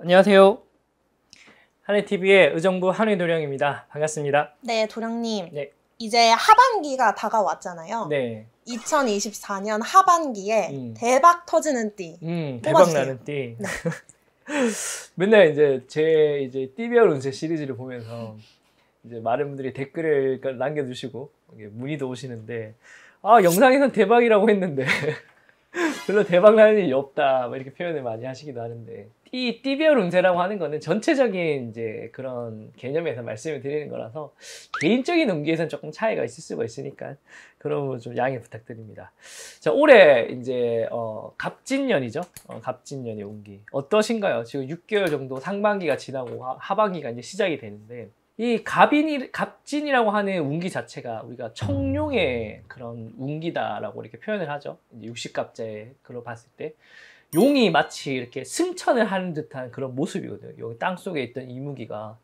안녕하세요. 한해TV의 의정부 한해도령입니다. 반갑습니다. 네, 도령님. 네. 이제 하반기가 다가왔잖아요. 네. 2024년 하반기에 음. 대박 터지는 띠. 음, 대박 나는 띠. 네. 맨날 이제 제 이제 띠별 운세 시리즈를 보면서 이제 많은 분들이 댓글을 그러니까 남겨주시고 문의도 오시는데 아 영상에선 대박이라고 했는데 별로 대박 나는 일이 없다. 뭐 이렇게 표현을 많이 하시기도 하는데 이 띠별 운세라고 하는 거는 전체적인 이제 그런 개념에서 말씀을 드리는 거라서 개인적인 운기에선 조금 차이가 있을 수가 있으니까 그런 부좀 양해 부탁드립니다. 자 올해 이제 어, 갑진년이죠. 어, 갑진년의 운기 어떠신가요? 지금 6개월 정도 상반기가 지나고 하반기가 이제 시작이 되는데 이 갑인이 갑진이라고 하는 운기 자체가 우리가 청룡의 그런 운기다라고 이렇게 표현을 하죠. 육식갑자에 그걸 봤을 때 용이 마치 이렇게 승천을 하는 듯한 그런 모습이거든요. 여기 땅 속에 있던 이무기가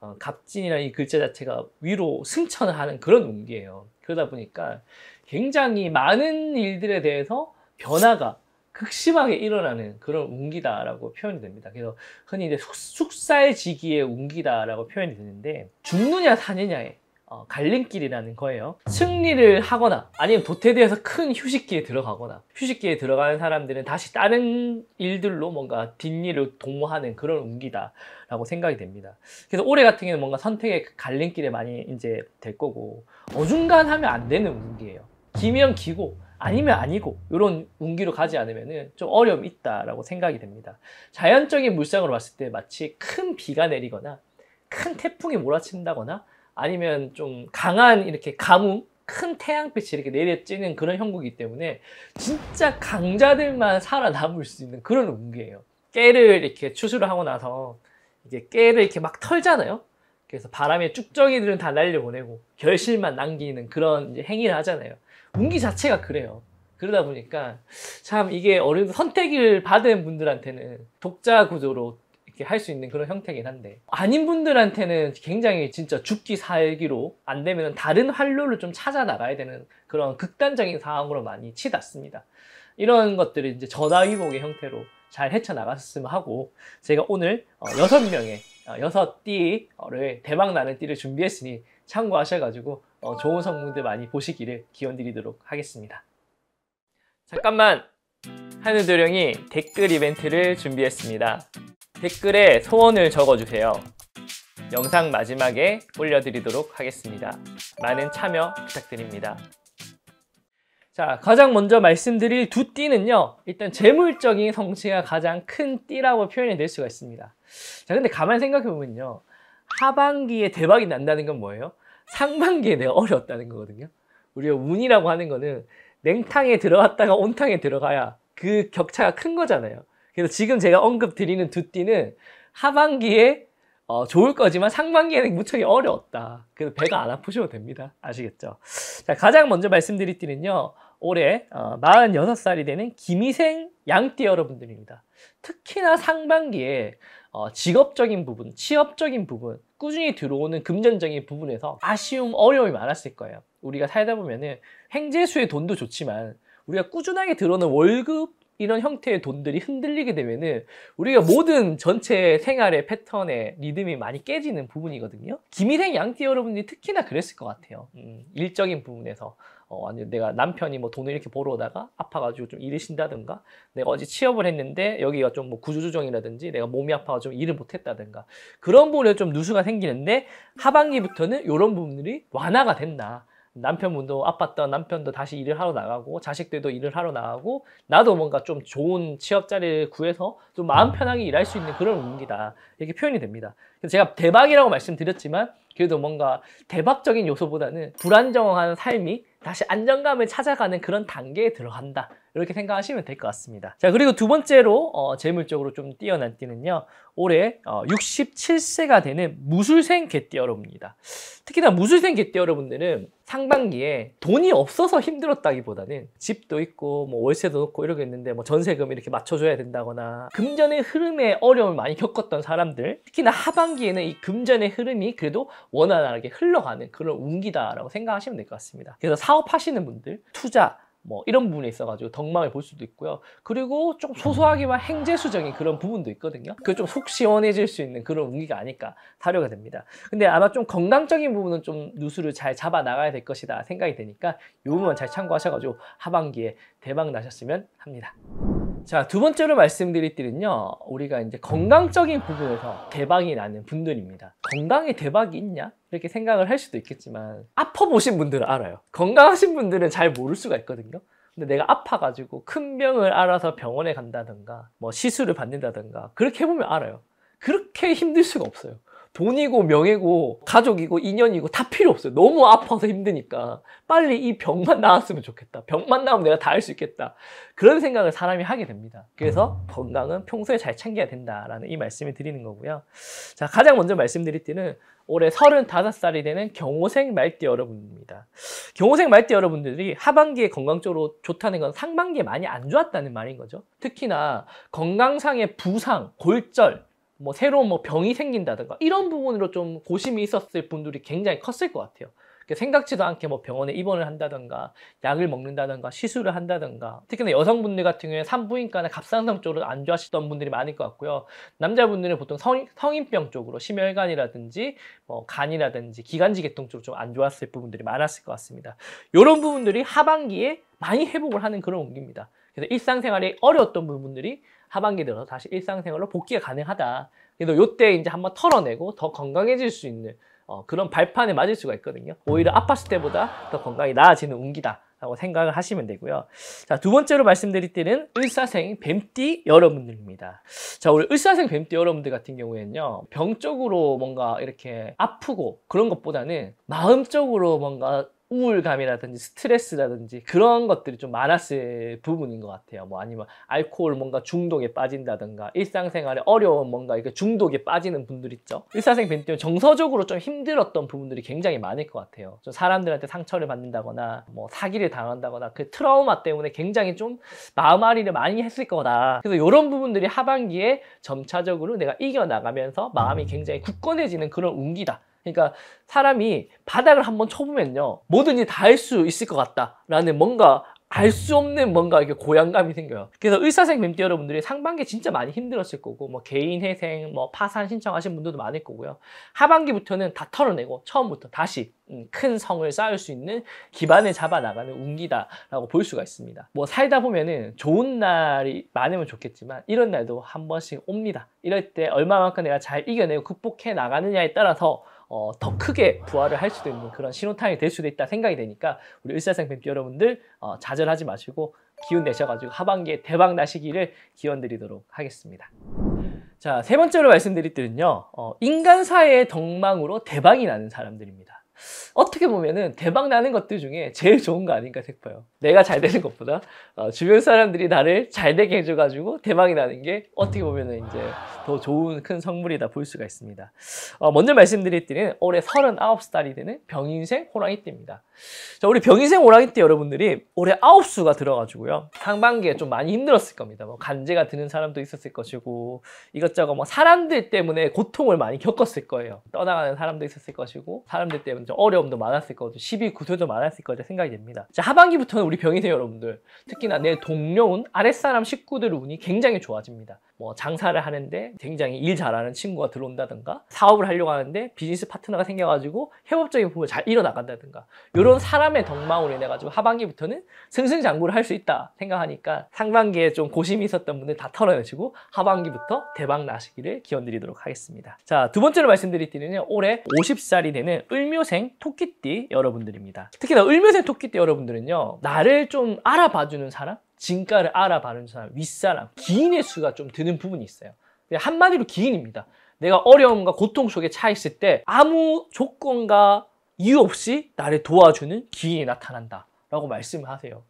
어, 갑진이라는 이 글자 자체가 위로 승천을 하는 그런 운기예요. 그러다 보니까 굉장히 많은 일들에 대해서 변화가 극심하게 일어나는 그런 운기다라고 표현이 됩니다. 그래서 흔히 이제 숙살지기의 운기다라고 표현이 되는데 죽느냐 사느냐에 어, 갈림길이라는 거예요. 승리를 하거나 아니면 도태되어서 큰 휴식기에 들어가거나 휴식기에 들어가는 사람들은 다시 다른 일들로 뭔가 뒷일을 도모하는 그런 운기다라고 생각이 됩니다. 그래서 올해 같은 경우는 뭔가 선택의 갈림길에 많이 이제 될 거고 어중간하면 안 되는 운기예요. 기면 기고 아니면 음. 아니고 이런 운기로 가지 않으면 좀 어려움이 있다라고 생각이 됩니다. 자연적인 물상으로 봤을 때 마치 큰 비가 내리거나 큰 태풍이 몰아친다거나 아니면 좀 강한 이렇게 가뭄 큰 태양빛이 이렇게 내려지는 그런 형국이기 때문에 진짜 강자들만 살아남을 수 있는 그런 운기예요. 깨를 이렇게 추수를 하고 나서 이제 깨를 이렇게 막 털잖아요. 그래서 바람에 쭉정이들은 다 날려보내고 결실만 남기는 그런 행위를 하잖아요. 운기 자체가 그래요. 그러다 보니까 참 이게 어느 선택을 받은 분들한테는 독자 구조로 이렇게 할 수 있는 그런 형태긴 한데 아닌 분들한테는 굉장히 진짜 죽기 살기로 안 되면 다른 활로를 좀 찾아 나가야 되는 그런 극단적인 상황으로 많이 치닫습니다. 이런 것들을 이제 전화위복의 형태로 잘 헤쳐나갔으면 하고 제가 오늘 어, 여섯 명의 어, 여섯 띠를 대박 나는 띠를 준비했으니 참고하셔가지고 어, 좋은 성분들 많이 보시기를 기원드리도록 하겠습니다. 잠깐만! 하늘도령이 댓글 이벤트를 준비했습니다. 댓글에 소원을 적어주세요. 영상 마지막에 올려드리도록 하겠습니다. 많은 참여 부탁드립니다. 자, 가장 먼저 말씀드릴 두 띠는요. 일단 재물적인 성취가 가장 큰 띠라고 표현이 될 수가 있습니다. 자, 근데 가만 생각해보면요. 하반기에 대박이 난다는 건 뭐예요? 상반기에 내가 어려웠다는 거거든요. 우리가 운이라고 하는 거는 냉탕에 들어갔다가 온탕에 들어가야 그 격차가 큰 거잖아요. 그래서 지금 제가 언급드리는 두 띠는 하반기에 어, 좋을 거지만 상반기에는 무척이 어려웠다. 그래서 배가 안 아프셔도 됩니다. 아시겠죠? 자, 가장 먼저 말씀드릴 띠는요. 올해 어, 46살이 되는 김희생 양띠 여러분들입니다. 특히나 상반기에 어, 직업적인 부분, 취업적인 부분, 꾸준히 들어오는 금전적인 부분에서 아쉬움, 어려움이 많았을 거예요. 우리가 살다 보면은 행재수의 돈도 좋지만 우리가 꾸준하게 들어오는 월급 이런 형태의 돈들이 흔들리게 되면은 우리가 모든 전체 생활의 패턴의 리듬이 많이 깨지는 부분이거든요. 김일생 양띠 여러분들이 특히나 그랬을 것 같아요. 음, 일적인 부분에서 어, 아니 내가 남편이 뭐 돈을 이렇게 벌어오다가 아파가지고 좀 일을 쉰다든가 내가 어제 취업을 했는데 여기가 좀 뭐 구조조정이라든지 내가 몸이 아파서 가좀 일을 못했다든가 그런 부분에 좀 누수가 생기는데 하반기부터는 이런 부분들이 완화가 됐나 남편분도 아팠던 남편도 다시 일을 하러 나가고 자식들도 일을 하러 나가고 나도 뭔가 좀 좋은 취업 자리를 구해서 좀 마음 편하게 일할 수 있는 그런 운기다 이렇게 표현이 됩니다. 제가 대박이라고 말씀드렸지만 그래도 뭔가 대박적인 요소보다는 불안정한 삶이 다시 안정감을 찾아가는 그런 단계에 들어간다 이렇게 생각하시면 될 것 같습니다 자 그리고 두 번째로 어, 재물적으로 좀 뛰어난 띠는요 올해 어, 67세가 되는 무술생 개띠어로입니다 특히나 무술생 개띠어러분들은 상반기에 돈이 없어서 힘들었다기보다는 집도 있고 뭐 월세도 놓고 이러고 있는데 뭐 전세금 이렇게 맞춰줘야 된다거나 금전의 흐름에 어려움을 많이 겪었던 사람들 특히나 하반기에는 이 금전의 흐름이 그래도 원활하게 흘러가는 그런 운기다라고 생각하시면 될 것 같습니다. 그래서 사업하시는 분들, 투자, 뭐 이런 부분에 있어가지고 덕망을 볼 수도 있고요. 그리고 좀 소소하기만 행재수정인 그런 부분도 있거든요. 그좀속 시원해질 수 있는 그런 운기가 아닐까 사료가 됩니다. 근데 아마 좀 건강적인 부분은 좀 누수를 잘 잡아 나가야 될 것이다 생각이 되니까 이 부분만 잘 참고하셔가지고 하반기에 대박 나셨으면 합니다. 자, 두 번째로 말씀드릴 때는요 우리가 이제 건강적인 부분에서 대박이 나는 분들입니다. 건강에 대박이 있냐? 이렇게 생각을 할 수도 있겠지만, 아파보신 분들은 알아요. 건강하신 분들은 잘 모를 수가 있거든요. 근데 내가 아파가지고 큰 병을 알아서 병원에 간다든가, 뭐 시술을 받는다든가, 그렇게 해보면 알아요. 그렇게 힘들 수가 없어요. 돈이고 명예고 가족이고 인연이고 다 필요 없어요. 너무 아파서 힘드니까 빨리 이 병만 나았으면 좋겠다. 병만 나면 오 내가 다 할 수 있겠다. 그런 생각을 사람이 하게 됩니다. 그래서 음. 건강은 평소에 잘 챙겨야 된다라는 이 말씀을 드리는 거고요. 자, 가장 먼저 말씀드릴 때는 올해 35살이 되는 경호생 말띠 여러분입니다. 경호생 말띠 여러분들이 하반기에 건강적으로 좋다는 건 상반기에 많이 안 좋았다는 말인 거죠. 특히나 건강상의 부상, 골절, 뭐 새로운 뭐 병이 생긴다든가 이런 부분으로 좀 고심이 있었을 분들이 굉장히 컸을 것 같아요. 그러니까 생각지도 않게 뭐 병원에 입원을 한다든가 약을 먹는다든가 시술을 한다든가 특히나 여성분들 같은 경우에 산부인과나 갑상선 쪽으로안 좋아하시던 분들이 많을 것 같고요 남자분들은 보통 성, 성인병 쪽으로 심혈관이라든지 뭐 간이라든지 기관지계통 쪽으로 좀 안 좋았을 부분들이 많았을 것 같습니다 이런 부분들이 하반기에 많이 회복을 하는 그런 운기입니다 그래서 일상생활에 어려웠던 부분들이 하반기 들어서 다시 일상생활로 복귀가 가능하다. 그래도 요때 이제 한번 털어내고 더 건강해질 수 있는 어, 그런 발판에 맞을 수가 있거든요. 오히려 아팠을 때보다 더 건강이 나아지는 운기다. 라고 생각을 하시면 되고요. 자, 두 번째로 말씀드릴 때는 을사생 뱀띠 여러분들입니다. 자, 우리 을사생 뱀띠 여러분들 같은 경우에는요. 병적으로 뭔가 이렇게 아프고 그런 것보다는 마음적으로 뭔가 우울감이라든지 스트레스라든지 그런 것들이 좀 많았을 부분인 것 같아요. 뭐 아니면 알코올 뭔가 중독에 빠진다든가 일상생활에 어려운 뭔가 이렇게 중독에 빠지는 분들 있죠. 일상생 벤티는 정서적으로 좀 힘들었던 부분들이 굉장히 많을 것 같아요. 좀 사람들한테 상처를 받는다거나 뭐 사기를 당한다거나 그 트라우마 때문에 굉장히 좀 마음앓이를 많이 했을 거다. 그래서 이런 부분들이 하반기에 점차적으로 내가 이겨나가면서 마음이 음. 굉장히 굳건해지는 그런 운기다. 그러니까 사람이 바닥을 한번 쳐보면요. 뭐든지 다 할 수 있을 것 같다라는 뭔가 알수 음. 없는 뭔가 이렇게 고향감이 생겨요. 그래서 의사생 맴띠 여러분들이 상반기 진짜 많이 힘들었을 거고 뭐 개인 회생 뭐 파산 신청하신 분들도 많을 거고요. 하반기부터는 다 털어내고 처음부터 다시 음, 큰 성을 쌓을 수 있는 기반을 잡아 나가는 운기다라고 볼 수가 있습니다. 뭐 살다 보면은 좋은 날이 많으면 좋겠지만 이런 날도 한 번씩 옵니다. 이럴 때 얼마만큼 내가 잘 이겨내고 극복해 나가느냐에 따라서 어, 더 크게 부활을 할 수도 있는 그런 신호탄이 될 수도 있다 생각이 되니까 우리 을사생팬 여러분들 어, 좌절하지 마시고 기운 내셔가지고 하반기에 대박 나시기를 기원 드리도록 하겠습니다. 자, 세 번째로 말씀드릴 때는요, 어, 인간 사회의 덕망으로 대박이 나는 사람들입니다. 어떻게 보면은 대박 나는 것들 중에 제일 좋은 거 아닌가 싶어요. 내가 잘 되는 것보다 어, 주변 사람들이 나를 잘 되게 해줘가지고 대박이 나는 게 어떻게 보면은 이제 더 좋은 큰성물이다볼 수가 있습니다. 어, 먼저 말씀드릴 때는 올해 39살이 되는 병인생 호랑이 띠입니다. 자, 우리 병인생 호랑이 띠 여러분들이 올해 9수가 들어가지고요. 상반기에 좀 많이 힘들었을 겁니다. 뭐 간제가 드는 사람도 있었을 것이고 이것저것 뭐 사람들 때문에 고통을 많이 겪었을 거예요. 떠나가는 사람도 있었을 것이고 사람들 때문에 거 어려움도 많았을 거죠. 시비 구설도 많았을 거죠. 생각이 됩니다. 자, 하반기부터는 우리 병이세요, 여러분들. 특히나 내 동료운 아랫사람 식구들 운이 굉장히 좋아집니다. 뭐 장사를 하는데 굉장히 일 잘하는 친구가 들어온다든가 사업을 하려고 하는데 비즈니스 파트너가 생겨가지고 협업적인 부분을 잘 이뤄나간다든가 이런 음. 사람의 덕망으로 인해가지고 하반기부터는 승승장구를 할 수 있다 생각하니까 상반기에 좀 고심이 있었던 분들 다 털어내시고 하반기부터 대박 나시기를 기원드리도록 하겠습니다. 자 두 번째로 말씀드릴 때는 올해 50살이 되는 을묘생 토끼띠 여러분들입니다. 특히나 을묘생 토끼띠 여러분들은요 나를 좀 알아봐주는 사람 진가를 알아봐는 사람, 윗사람, 기인의 수가 좀 드는 부분이 있어요. 한마디로 기인입니다. 내가 어려움과 고통 속에 차있을 때 아무 조건과 이유 없이 나를 도와주는 기인이 나타난다. 라고 말씀하세요. 을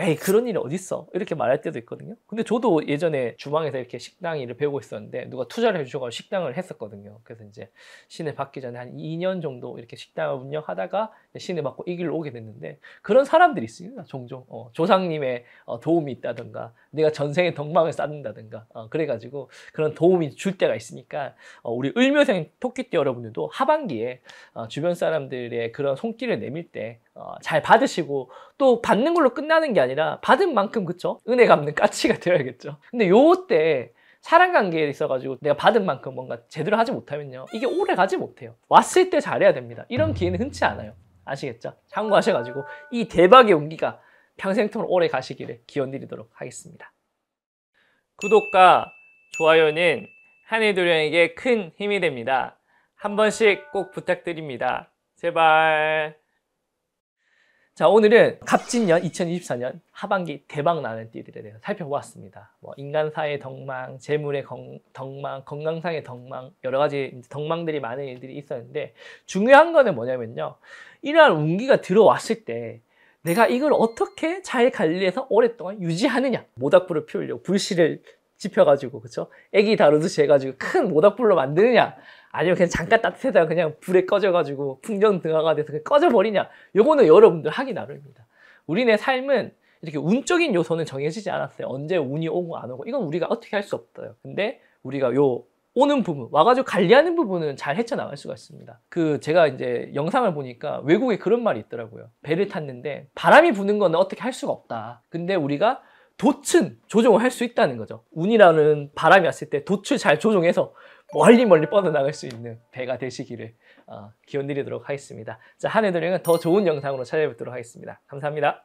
에이 그런 일이 어딨어 이렇게 말할 때도 있거든요 근데 저도 예전에 주방에서 이렇게 식당 일을 배우고 있었는데 누가 투자를 해주셔가지고 식당을 했었거든요 그래서 이제 신을 받기 전에 한 2년 정도 이렇게 식당을 운영하다가 신을 받고 이 길로 오게 됐는데 그런 사람들이 있습니다 종종 어, 조상님의 어, 도움이 있다든가 내가 전생에 덕망을 쌓는다든가 어, 그래가지고 그런 도움이 줄 때가 있으니까 어, 우리 을묘생 토끼띠 여러분들도 하반기에 어, 주변 사람들의 그런 손길을 내밀 때 어, 잘 받으시고 또 받는 걸로 끝나는 게 아니라 받은 만큼 그쵸? 은혜 갚는 까치가 되어야겠죠. 근데 요때 사랑 관계에 있어가지고 내가 받은 만큼 뭔가 제대로 하지 못하면요. 이게 오래 가지 못해요. 왔을 때 잘해야 됩니다. 이런 기회는 흔치 않아요. 아시겠죠? 참고하셔가지고 이 대박의 용기가 평생토록 오래 가시기를 기원드리도록 하겠습니다. 구독과 좋아요는 한해도령에게 큰 힘이 됩니다. 한 번씩 꼭 부탁드립니다. 제발. 자, 오늘은 갑진년 2024년 하반기 대박 나는 띠들에 대해서 살펴보았습니다. 뭐 인간사의 덕망, 재물의 건, 덕망, 건강상의 덕망, 여러 가지 덕망들이 많은 일들이 있었는데 중요한 거는 뭐냐면요. 이러한 운기가 들어왔을 때 내가 이걸 어떻게 잘 관리해서 오랫동안 유지하느냐. 모닥불을 피우려고 불씨를 지펴가지고 그쵸? 애기 다루듯이 해가지고 큰 모닥불로 만드느냐 아니면 그냥 잠깐 따뜻해다가 그냥 불에 꺼져가지고 풍전 등화가 돼서 꺼져버리냐 요거는 여러분들 하기 나름입니다 우리네 삶은 이렇게 운적인 요소는 정해지지 않았어요 언제 운이 오고 안 오고 이건 우리가 어떻게 할 수 없어요 근데 우리가 요 오는 부분 와가지고 관리하는 부분은 잘 헤쳐나갈 수가 있습니다 그 제가 이제 영상을 보니까 외국에 그런 말이 있더라고요 배를 탔는데 바람이 부는 거는 어떻게 할 수가 없다 근데 우리가 돛은 조종을 할 수 있다는 거죠 운이라는 바람이 왔을 때 돛을 잘 조종해서 멀리 멀리 뻗어나갈 수 있는 배가 되시기를 어, 기원드리도록 하겠습니다. 자, 한해도령은 더 좋은 영상으로 찾아뵙도록 하겠습니다. 감사합니다.